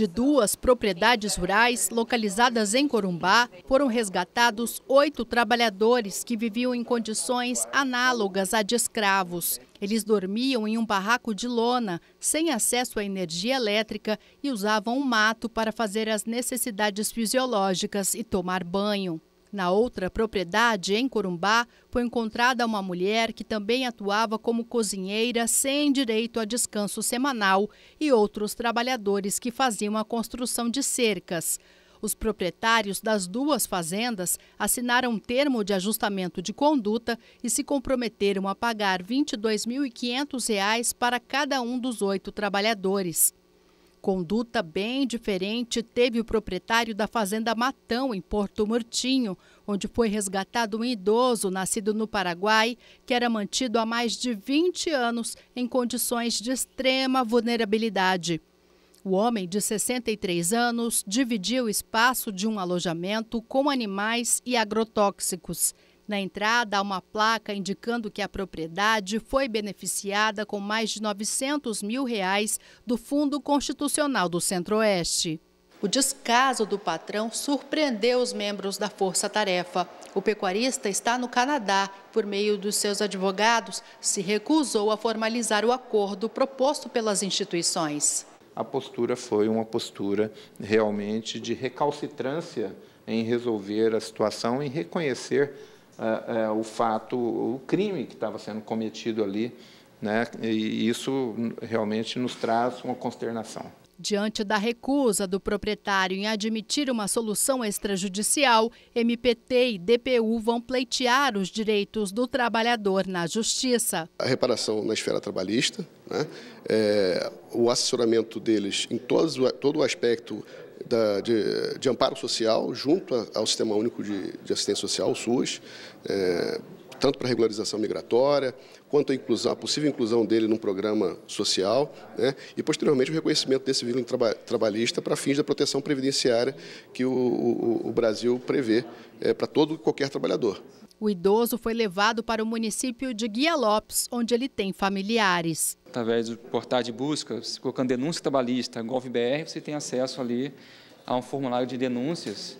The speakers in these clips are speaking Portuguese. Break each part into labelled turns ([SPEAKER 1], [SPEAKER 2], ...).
[SPEAKER 1] de duas propriedades rurais localizadas em Corumbá, foram resgatados oito trabalhadores que viviam em condições análogas à de escravos. Eles dormiam em um barraco de lona, sem acesso à energia elétrica e usavam o um mato para fazer as necessidades fisiológicas e tomar banho. Na outra propriedade, em Corumbá, foi encontrada uma mulher que também atuava como cozinheira sem direito a descanso semanal e outros trabalhadores que faziam a construção de cercas. Os proprietários das duas fazendas assinaram um termo de ajustamento de conduta e se comprometeram a pagar R$ 22.500 para cada um dos oito trabalhadores. Conduta bem diferente teve o proprietário da Fazenda Matão, em Porto Murtinho, onde foi resgatado um idoso nascido no Paraguai, que era mantido há mais de 20 anos em condições de extrema vulnerabilidade. O homem, de 63 anos, dividia o espaço de um alojamento com animais e agrotóxicos. Na entrada, há uma placa indicando que a propriedade foi beneficiada com mais de 900 mil reais do Fundo Constitucional do Centro-Oeste. O descaso do patrão surpreendeu os membros da Força Tarefa. O pecuarista está no Canadá por meio dos seus advogados, se recusou a formalizar o acordo proposto pelas instituições.
[SPEAKER 2] A postura foi uma postura realmente de recalcitrância em resolver a situação e reconhecer é, é, o fato, o crime que estava sendo cometido ali. Né? E isso realmente nos traz uma consternação.
[SPEAKER 1] Diante da recusa do proprietário em admitir uma solução extrajudicial, MPT e DPU vão pleitear os direitos do trabalhador na Justiça.
[SPEAKER 3] A reparação na esfera trabalhista, né? é, o assessoramento deles em todos, todo o aspecto da, de, de amparo social junto ao Sistema Único de, de Assistência Social, o SUS. É, tanto para regularização migratória, quanto a, inclusão, a possível inclusão dele num programa social, né? e posteriormente o reconhecimento desse vínculo traba, trabalhista para fins da proteção previdenciária que o, o, o Brasil prevê é, para todo e qualquer trabalhador.
[SPEAKER 1] O idoso foi levado para o município de Guia Lopes, onde ele tem
[SPEAKER 4] familiares. Através do portal de busca, colocando denúncia trabalhista, GovBR, você tem acesso ali a um formulário de denúncias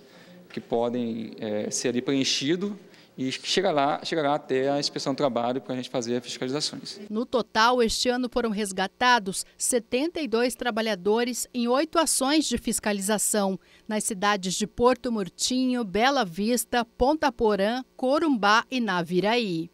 [SPEAKER 4] que podem é, ser ali preenchido e chegará, chegará até a inspeção do trabalho para a gente fazer fiscalizações.
[SPEAKER 1] No total, este ano foram resgatados 72 trabalhadores em oito ações de fiscalização nas cidades de Porto Murtinho, Bela Vista, Ponta Porã, Corumbá e Naviraí.